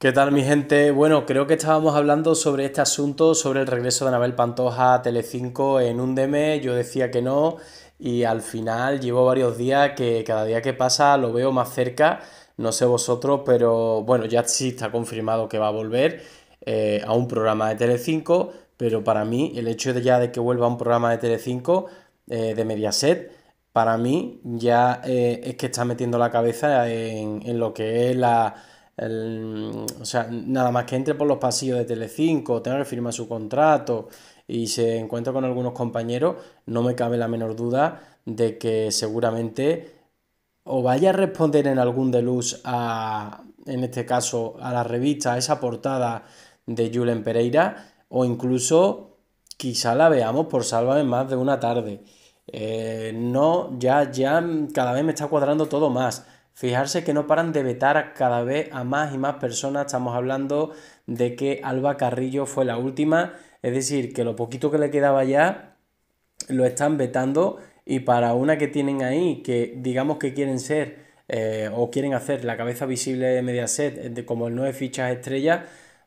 ¿Qué tal mi gente? Bueno, creo que estábamos hablando sobre este asunto, sobre el regreso de Anabel Pantoja a Telecinco en un DM, yo decía que no y al final llevo varios días que cada día que pasa lo veo más cerca, no sé vosotros, pero bueno, ya sí está confirmado que va a volver eh, a un programa de Telecinco, pero para mí el hecho de ya de que vuelva a un programa de Telecinco 5 eh, de Mediaset, para mí ya eh, es que está metiendo la cabeza en, en lo que es la el, o sea, nada más que entre por los pasillos de Telecinco, tenga que firmar su contrato y se encuentra con algunos compañeros, no me cabe la menor duda de que seguramente o vaya a responder en algún deluxe a, en este caso, a la revista, a esa portada de Julen Pereira, o incluso quizá la veamos por Sálvame más de una tarde. Eh, no, ya, ya cada vez me está cuadrando todo más. Fijarse que no paran de vetar cada vez a más y más personas. Estamos hablando de que Alba Carrillo fue la última. Es decir, que lo poquito que le quedaba ya lo están vetando. Y para una que tienen ahí, que digamos que quieren ser eh, o quieren hacer la cabeza visible de Mediaset eh, como el 9 fichas estrella,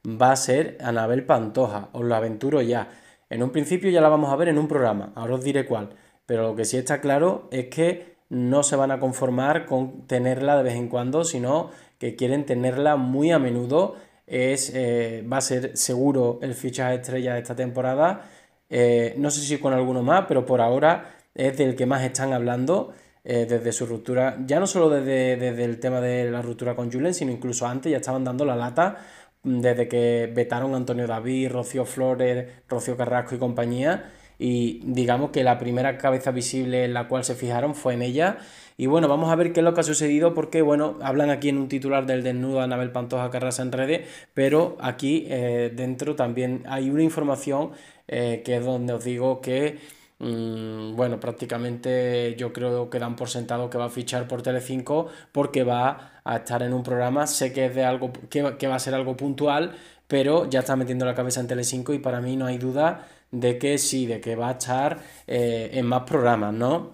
va a ser Anabel Pantoja. Os lo aventuro ya. En un principio ya la vamos a ver en un programa. Ahora os diré cuál. Pero lo que sí está claro es que no se van a conformar con tenerla de vez en cuando, sino que quieren tenerla muy a menudo. Es, eh, va a ser seguro el fichaje estrella de esta temporada. Eh, no sé si con alguno más, pero por ahora es del que más están hablando eh, desde su ruptura. Ya no solo desde, el tema de la ruptura con Julen, sino incluso antes ya estaban dando la lata mm, desde que vetaron a Antonio David, Rocío Flores, Rocío Carrasco y compañía y digamos que la primera cabeza visible en la cual se fijaron fue en ella. Y bueno, vamos a ver qué es lo que ha sucedido porque, bueno, hablan aquí en un titular del desnudo de Anabel Pantoja Carras en redes, pero aquí eh, dentro también hay una información eh, que es donde os digo que, mm, bueno, prácticamente yo creo que dan por sentado que va a fichar por Telecinco porque va a estar en un programa, sé que es de algo, que, que va a ser algo puntual, pero ya está metiendo la cabeza en Telecinco y para mí no hay duda de que sí, de que va a estar eh, en más programas, ¿no?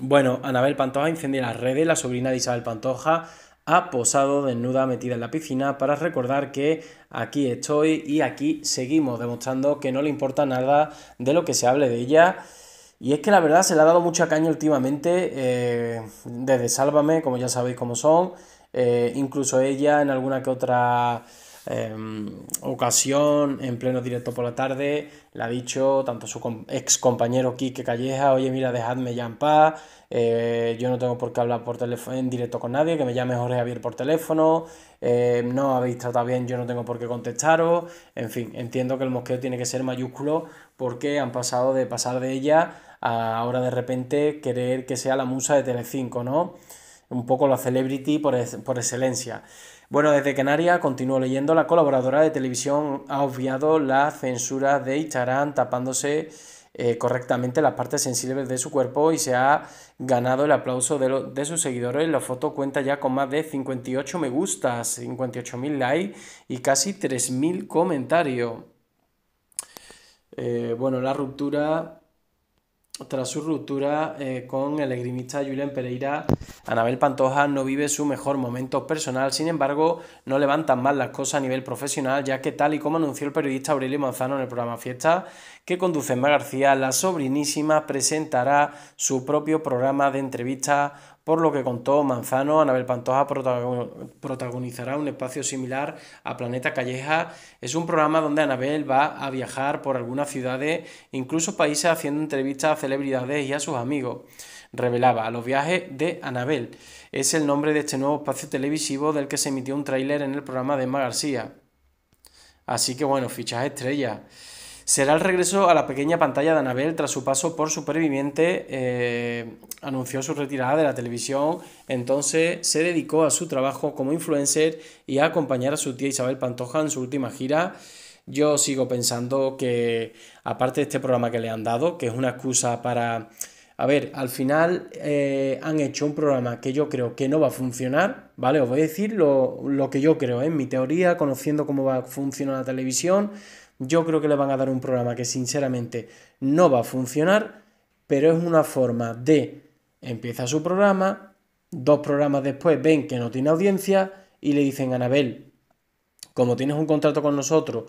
Bueno, Anabel Pantoja incendia las redes, la sobrina de Isabel Pantoja ha posado desnuda metida en la piscina para recordar que aquí estoy y aquí seguimos demostrando que no le importa nada de lo que se hable de ella. Y es que la verdad se le ha dado mucha caña últimamente, eh, desde Sálvame, como ya sabéis cómo son, eh, incluso ella en alguna que otra Em, ocasión, en pleno directo por la tarde, le ha dicho tanto su ex compañero Quique Calleja, oye mira, dejadme ya en paz, eh, yo no tengo por qué hablar por teléfono en directo con nadie, que me llame Jorge Javier por teléfono, eh, no habéis tratado bien, yo no tengo por qué contestaros, en fin, entiendo que el mosqueo tiene que ser mayúsculo porque han pasado de pasar de ella a ahora de repente querer que sea la musa de Telecinco, ¿no? un poco la celebrity por, excelencia. Bueno, desde Canaria, continúo leyendo, la colaboradora de televisión ha obviado la censura de Instagram tapándose eh, correctamente las partes sensibles de su cuerpo y se ha ganado el aplauso de, sus seguidores. La foto cuenta ya con más de 58 me gustas, 58.000 likes y casi 3.000 comentarios. Eh, bueno, la ruptura tras su ruptura eh, con el esgrimista Julián Pereira, Anabel Pantoja no vive su mejor momento personal, sin embargo, no levantan mal las cosas a nivel profesional, ya que tal y como anunció el periodista Aurelio Manzano en el programa Fiesta, que conduce Emma García, la sobrinísima presentará su propio programa de entrevistas por lo que contó Manzano, Anabel Pantoja protagonizará un espacio similar a Planeta Calleja. Es un programa donde Anabel va a viajar por algunas ciudades, incluso países, haciendo entrevistas a celebridades y a sus amigos. Revelaba los viajes de Anabel. Es el nombre de este nuevo espacio televisivo del que se emitió un tráiler en el programa de Emma García. Así que bueno, fichas estrellas será el regreso a la pequeña pantalla de Anabel tras su paso por Superviviente. Eh, anunció su retirada de la televisión, entonces se dedicó a su trabajo como influencer y a acompañar a su tía Isabel Pantoja en su última gira. Yo sigo pensando que, aparte de este programa que le han dado, que es una excusa para... A ver, al final eh, han hecho un programa que yo creo que no va a funcionar, ¿vale? Os voy a decir lo, que yo creo, ¿eh? en mi teoría, conociendo cómo va a funcionar la televisión, yo creo que le van a dar un programa que sinceramente no va a funcionar, pero es una forma de empieza su programa, dos programas después ven que no tiene audiencia y le dicen, a Anabel, como tienes un contrato con nosotros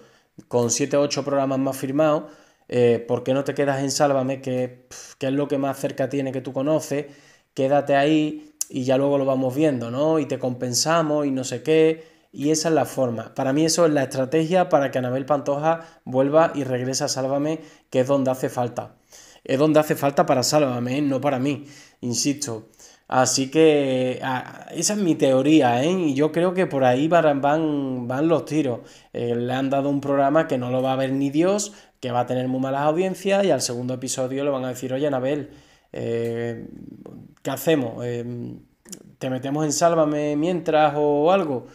con 7 o 8 programas más firmados, eh, ¿por qué no te quedas en Sálvame, que, que es lo que más cerca tiene que tú conoces? Quédate ahí y ya luego lo vamos viendo, ¿no? Y te compensamos y no sé qué. Y esa es la forma. Para mí eso es la estrategia para que Anabel Pantoja vuelva y regrese a Sálvame, que es donde hace falta. Es donde hace falta para Sálvame, ¿eh? no para mí, insisto. Así que esa es mi teoría, ¿eh? Y yo creo que por ahí van, van, los tiros. Eh, le han dado un programa que no lo va a ver ni Dios, que va a tener muy malas audiencias y al segundo episodio le van a decir, oye, Anabel, eh, ¿qué hacemos? ¿Te metemos en Sálvame mientras o algo?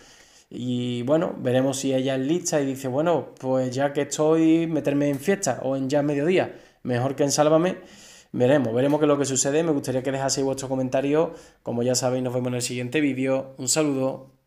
Y bueno, veremos si ella es lista y dice, bueno, pues ya que estoy, meterme en fiesta o en ya mediodía, mejor que en Sálvame. Veremos, veremos qué es lo que sucede. Me gustaría que dejaseis vuestro comentario. Como ya sabéis, nos vemos en el siguiente vídeo. Un saludo.